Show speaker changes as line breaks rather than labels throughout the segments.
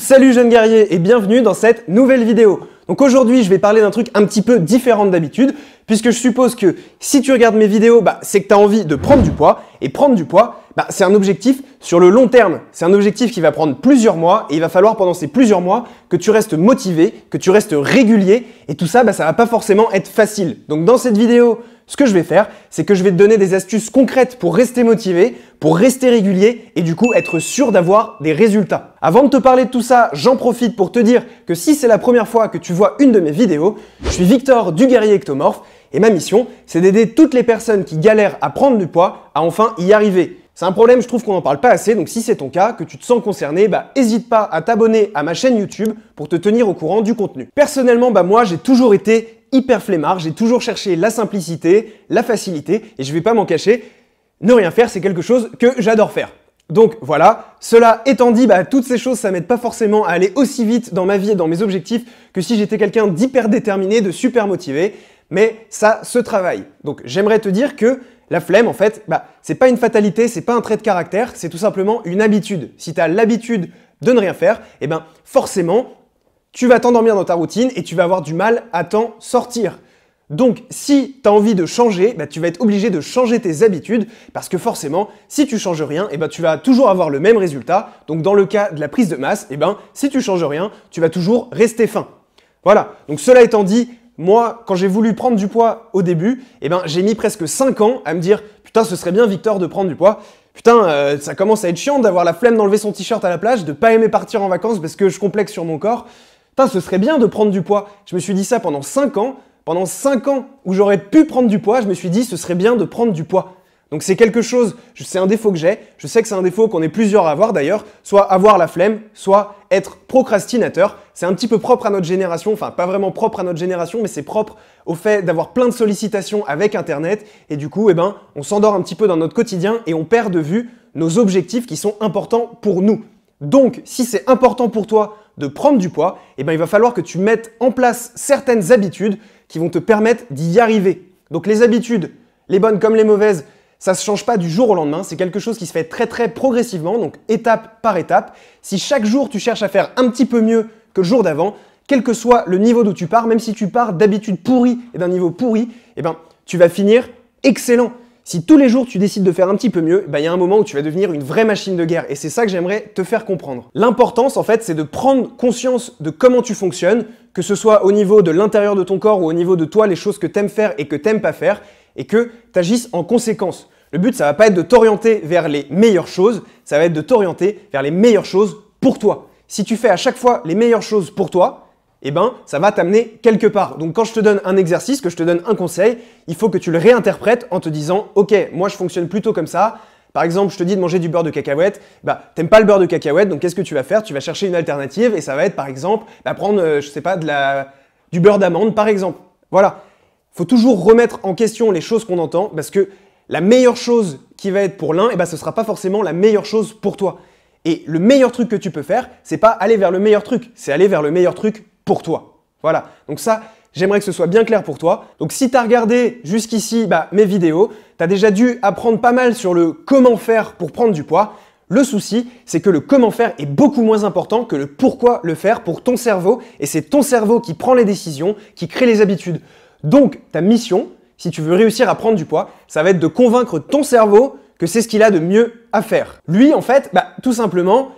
salut jeune guerrier et bienvenue dans cette nouvelle vidéo. Donc aujourd'hui, je vais parler d'un truc un petit peu différent d'habitude, puisque je suppose que si tu regardes mes vidéos, bah, c'est que tu as envie de prendre du poids, et prendre du poids, bah, c'est un objectif sur le long terme. C'est un objectif qui va prendre plusieurs mois et il va falloir pendant ces plusieurs mois que tu restes motivé, que tu restes régulier et tout ça, bah, ça va pas forcément être facile. Donc dans cette vidéo, ce que je vais faire, c'est que je vais te donner des astuces concrètes pour rester motivé, pour rester régulier et du coup être sûr d'avoir des résultats. Avant de te parler de tout ça, j'en profite pour te dire que si c'est la première fois que tu vois une de mes vidéos, je suis Victor du guerrier ectomorphe et ma mission, c'est d'aider toutes les personnes qui galèrent à prendre du poids à enfin y arriver. C'est un problème, je trouve qu'on n'en parle pas assez, donc si c'est ton cas, que tu te sens concerné, bah hésite pas à t'abonner à ma chaîne YouTube pour te tenir au courant du contenu. Personnellement, bah moi j'ai toujours été hyper flemmard, j'ai toujours cherché la simplicité, la facilité, et je vais pas m'en cacher, ne rien faire c'est quelque chose que j'adore faire. Donc voilà, cela étant dit, bah, toutes ces choses, ça m'aide pas forcément à aller aussi vite dans ma vie et dans mes objectifs que si j'étais quelqu'un d'hyper déterminé, de super motivé, mais ça se travaille. Donc j'aimerais te dire que la flemme, en fait, bah, ce n'est pas une fatalité, ce n'est pas un trait de caractère, c'est tout simplement une habitude. Si tu as l'habitude de ne rien faire, eh ben, forcément, tu vas t'endormir dans ta routine et tu vas avoir du mal à t'en sortir. Donc, si tu as envie de changer, bah, tu vas être obligé de changer tes habitudes parce que forcément, si tu changes rien, eh ben, tu vas toujours avoir le même résultat. Donc, dans le cas de la prise de masse, eh ben, si tu changes rien, tu vas toujours rester fin. Voilà. Donc, cela étant dit, moi, quand j'ai voulu prendre du poids au début, eh ben, j'ai mis presque 5 ans à me dire Putain, ce serait bien, Victor, de prendre du poids. Putain, euh, ça commence à être chiant d'avoir la flemme d'enlever son t-shirt à la plage, de pas aimer partir en vacances parce que je complexe sur mon corps. Putain, ce serait bien de prendre du poids. Je me suis dit ça pendant 5 ans. Pendant 5 ans où j'aurais pu prendre du poids, je me suis dit ce serait bien de prendre du poids. Donc c'est quelque chose, c'est un défaut que j'ai, je sais que c'est un défaut qu'on est plusieurs à avoir d'ailleurs, soit avoir la flemme, soit être procrastinateur. C'est un petit peu propre à notre génération, enfin pas vraiment propre à notre génération, mais c'est propre au fait d'avoir plein de sollicitations avec Internet, et du coup, eh ben, on s'endort un petit peu dans notre quotidien et on perd de vue nos objectifs qui sont importants pour nous. Donc si c'est important pour toi de prendre du poids, eh ben, il va falloir que tu mettes en place certaines habitudes qui vont te permettre d'y arriver. Donc les habitudes, les bonnes comme les mauvaises, ça ne se change pas du jour au lendemain, c'est quelque chose qui se fait très très progressivement, donc étape par étape. Si chaque jour tu cherches à faire un petit peu mieux que le jour d'avant, quel que soit le niveau d'où tu pars, même si tu pars d'habitude pourri et d'un niveau pourri, eh ben, tu vas finir excellent. Si tous les jours tu décides de faire un petit peu mieux, eh ben, il y a un moment où tu vas devenir une vraie machine de guerre et c'est ça que j'aimerais te faire comprendre. L'importance en fait c'est de prendre conscience de comment tu fonctionnes, que ce soit au niveau de l'intérieur de ton corps ou au niveau de toi les choses que tu aimes faire et que t'aimes pas faire et que tu agisses en conséquence. Le but, ça va pas être de t'orienter vers les meilleures choses, ça va être de t'orienter vers les meilleures choses pour toi. Si tu fais à chaque fois les meilleures choses pour toi, eh ben, ça va t'amener quelque part. Donc quand je te donne un exercice, que je te donne un conseil, il faut que tu le réinterprètes en te disant "OK, moi je fonctionne plutôt comme ça, par exemple, je te dis de manger du beurre de cacahuète, bah t'aimes pas le beurre de cacahuète, donc qu'est-ce que tu vas faire Tu vas chercher une alternative et ça va être par exemple bah, prendre, euh, je sais pas, du beurre d'amande par exemple. Voilà. Faut toujours remettre en question les choses qu'on entend parce que la meilleure chose qui va être pour l'un, eh ben, ce ne sera pas forcément la meilleure chose pour toi. Et le meilleur truc que tu peux faire, c'est pas aller vers le meilleur truc, c'est aller vers le meilleur truc pour toi. Voilà. Donc ça, j'aimerais que ce soit bien clair pour toi. Donc si tu as regardé jusqu'ici bah, mes vidéos, tu as déjà dû apprendre pas mal sur le comment faire pour prendre du poids. Le souci, c'est que le comment faire est beaucoup moins important que le pourquoi le faire pour ton cerveau, et c'est ton cerveau qui prend les décisions, qui crée les habitudes. Donc ta mission, si tu veux réussir à prendre du poids, ça va être de convaincre ton cerveau que c'est ce qu'il a de mieux à faire. Lui, en fait, bah, tout simplement,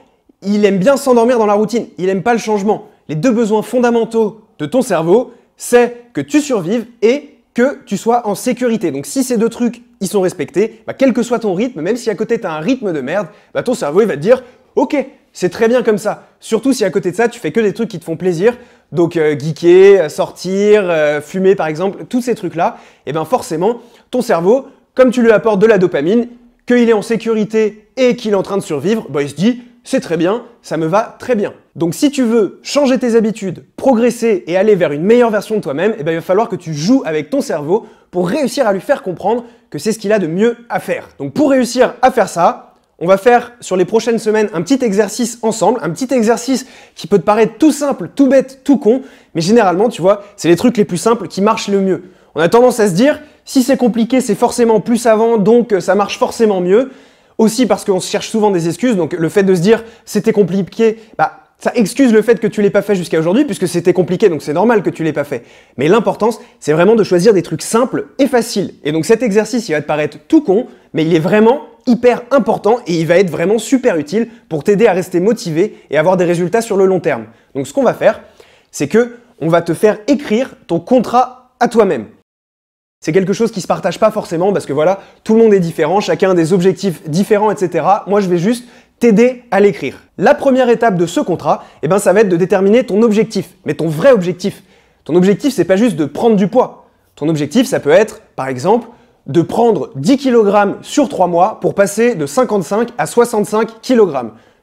il aime bien s'endormir dans la routine, il n'aime pas le changement. Les deux besoins fondamentaux de ton cerveau, c'est que tu survives et que tu sois en sécurité. Donc si ces deux trucs, ils sont respectés, bah, quel que soit ton rythme, même si à côté tu as un rythme de merde, bah, ton cerveau, il va te dire, ok, c'est très bien comme ça. Surtout si à côté de ça, tu fais que des trucs qui te font plaisir, donc euh, geeker, sortir, euh, fumer par exemple, tous ces trucs-là, et eh ben forcément, ton cerveau, comme tu lui apportes de la dopamine, qu'il est en sécurité et qu'il est en train de survivre, bah, il se dit c'est très bien, ça me va très bien. Donc si tu veux changer tes habitudes, progresser et aller vers une meilleure version de toi-même, eh ben, il va falloir que tu joues avec ton cerveau pour réussir à lui faire comprendre que c'est ce qu'il a de mieux à faire. Donc pour réussir à faire ça, on va faire sur les prochaines semaines un petit exercice ensemble, un petit exercice qui peut te paraître tout simple, tout bête, tout con, mais généralement, tu vois, c'est les trucs les plus simples qui marchent le mieux. On a tendance à se dire, si c'est compliqué, c'est forcément plus savant, donc euh, ça marche forcément mieux. Aussi parce qu'on cherche souvent des excuses, donc le fait de se dire, c'était compliqué, bah, ça excuse le fait que tu l'aies pas fait jusqu'à aujourd'hui, puisque c'était compliqué, donc c'est normal que tu l'aies pas fait. Mais l'importance, c'est vraiment de choisir des trucs simples et faciles. Et donc cet exercice, il va te paraître tout con, mais il est vraiment hyper important et il va être vraiment super utile pour t'aider à rester motivé et avoir des résultats sur le long terme. Donc ce qu'on va faire, c'est que on va te faire écrire ton contrat à toi-même. C'est quelque chose qui ne se partage pas forcément parce que voilà, tout le monde est différent, chacun a des objectifs différents, etc. Moi, je vais juste t'aider à l'écrire. La première étape de ce contrat, eh ben, ça va être de déterminer ton objectif, mais ton vrai objectif. Ton objectif, c'est pas juste de prendre du poids. Ton objectif, ça peut être, par exemple, de prendre 10 kg sur 3 mois pour passer de 55 à 65 kg.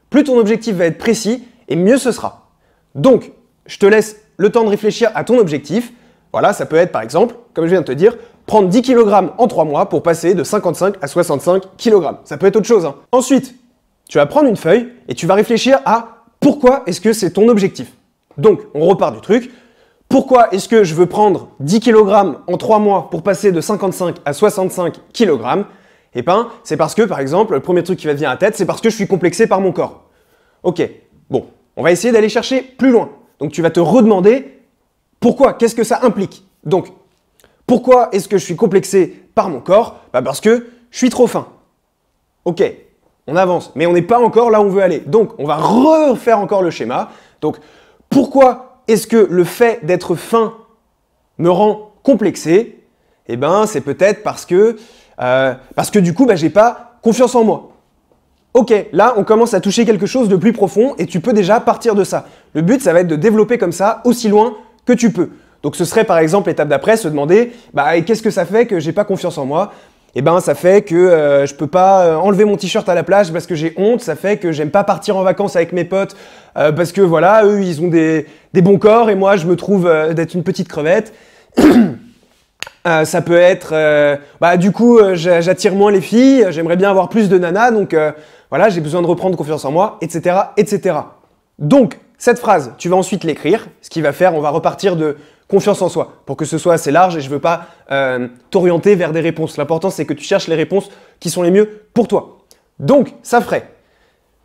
Plus ton objectif va être précis et mieux ce sera. Donc, je te laisse le temps de réfléchir à ton objectif. Voilà, ça peut être par exemple, comme je viens de te dire, prendre 10 kg en 3 mois pour passer de 55 à 65 kg. Ça peut être autre chose. Hein. Ensuite, tu vas prendre une feuille et tu vas réfléchir à pourquoi est-ce que c'est ton objectif. Donc, on repart du truc. Pourquoi est-ce que je veux prendre 10 kg en 3 mois pour passer de 55 à 65 kg Et ben, c'est parce que, par exemple, le premier truc qui va venir à la tête, c'est parce que je suis complexé par mon corps. Ok, bon, on va essayer d'aller chercher plus loin. Donc tu vas te redemander pourquoi, qu'est-ce que ça implique Donc, pourquoi est-ce que je suis complexé par mon corps bah, Parce que je suis trop fin. Ok, on avance, mais on n'est pas encore là où on veut aller. Donc, on va refaire encore le schéma. Donc, pourquoi est-ce que le fait d'être fin me rend complexé Eh bien, c'est peut-être parce que euh, du coup, je bah, j'ai pas confiance en moi. Ok, là, on commence à toucher quelque chose de plus profond et tu peux déjà partir de ça. Le but, ça va être de développer comme ça aussi loin que tu peux. Donc, ce serait par exemple l'étape d'après, se demander, bah, qu'est-ce que ça fait que j'ai pas confiance en moi eh ben ça fait que euh, je peux pas euh, enlever mon t-shirt à la plage parce que j'ai honte, ça fait que j'aime pas partir en vacances avec mes potes euh, parce que voilà, eux ils ont des, bons corps et moi je me trouve d'être une petite crevette. ça peut être, bah du coup j'attire moins les filles, j'aimerais bien avoir plus de nanas, donc voilà j'ai besoin de reprendre confiance en moi, etc., etc. Donc cette phrase, tu vas ensuite l'écrire, ce qui va faire, on va repartir de Confiance en soi, pour que ce soit assez large et je ne veux pas euh, t'orienter vers des réponses. L'important, c'est que tu cherches les réponses qui sont les mieux pour toi. Donc, ça ferait,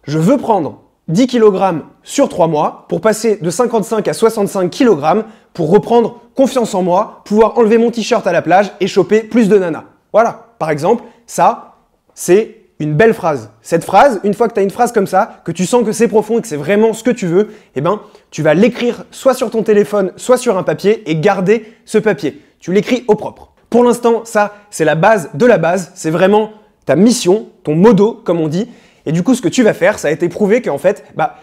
je veux prendre 10 kg sur 3 mois pour passer de 55 à 65 kg pour reprendre confiance en moi, pouvoir enlever mon t-shirt à la plage et choper plus de nanas. Voilà, par exemple, ça, c'est une belle phrase. Cette phrase, une fois que tu as une phrase comme ça, que tu sens que c'est profond et que c'est vraiment ce que tu veux, eh ben, tu vas l'écrire soit sur ton téléphone, soit sur un papier et garder ce papier. Tu l'écris au propre. Pour l'instant, ça, c'est la base de la base. C'est vraiment ta mission, ton modo, comme on dit. Et du coup, ce que tu vas faire, ça a été prouvé qu'en fait, bah,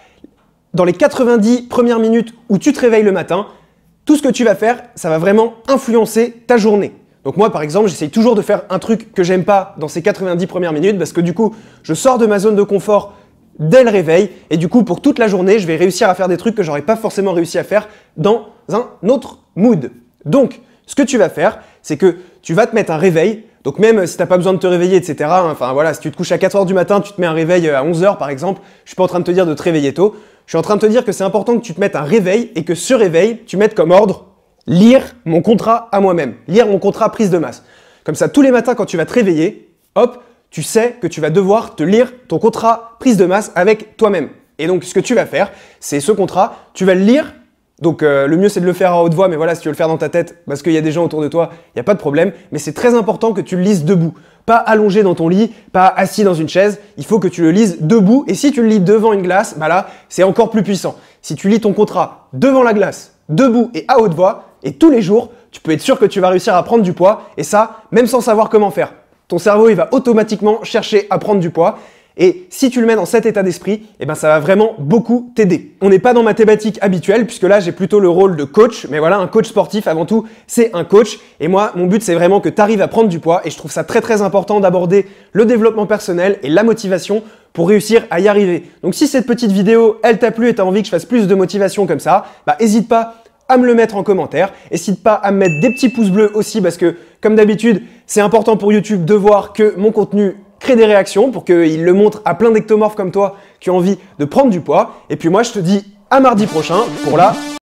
dans les 90 premières minutes où tu te réveilles le matin, tout ce que tu vas faire, ça va vraiment influencer ta journée. Donc moi, par exemple, j'essaye toujours de faire un truc que j'aime pas dans ces 90 premières minutes parce que du coup, je sors de ma zone de confort dès le réveil et du coup, pour toute la journée, je vais réussir à faire des trucs que j'aurais pas forcément réussi à faire dans un autre mood. Donc, ce que tu vas faire, c'est que tu vas te mettre un réveil. Donc même si tu t'as pas besoin de te réveiller, etc. Hein, enfin voilà, si tu te couches à 4h du matin, tu te mets un réveil euh, à 11h par exemple. Je suis pas en train de te dire de te réveiller tôt. Je suis en train de te dire que c'est important que tu te mettes un réveil et que ce réveil, tu mettes comme ordre lire mon contrat à moi-même, lire mon contrat prise de masse. Comme ça, tous les matins quand tu vas te réveiller, hop, tu sais que tu vas devoir te lire ton contrat prise de masse avec toi-même. Et donc, ce que tu vas faire, c'est ce contrat, tu vas le lire. Donc, euh, le mieux, c'est de le faire à haute voix, mais voilà, si tu veux le faire dans ta tête, parce qu'il y a des gens autour de toi, il n'y a pas de problème. Mais c'est très important que tu le lises debout. Pas allongé dans ton lit, pas assis dans une chaise. Il faut que tu le lises debout. Et si tu le lis devant une glace, bah là, c'est encore plus puissant. Si tu lis ton contrat devant la glace, debout et à haute voix, et tous les jours, tu peux être sûr que tu vas réussir à prendre du poids, et ça, même sans savoir comment faire. Ton cerveau, il va automatiquement chercher à prendre du poids, et si tu le mets dans cet état d'esprit, eh ben ça va vraiment beaucoup t'aider. On n'est pas dans ma thématique habituelle puisque là j'ai plutôt le rôle de coach, mais voilà un coach sportif avant tout, c'est un coach et moi mon but c'est vraiment que tu arrives à prendre du poids et je trouve ça très très important d'aborder le développement personnel et la motivation pour réussir à y arriver. Donc si cette petite vidéo elle t'a plu et t'as envie que je fasse plus de motivation comme ça, bah hésite pas à me le mettre en commentaire. N'hésite pas à me mettre des petits pouces bleus aussi parce que, comme d'habitude, c'est important pour YouTube de voir que mon contenu crée des réactions pour qu'il le montre à plein d'ectomorphes comme toi qui ont envie de prendre du poids. Et puis moi, je te dis à mardi prochain pour la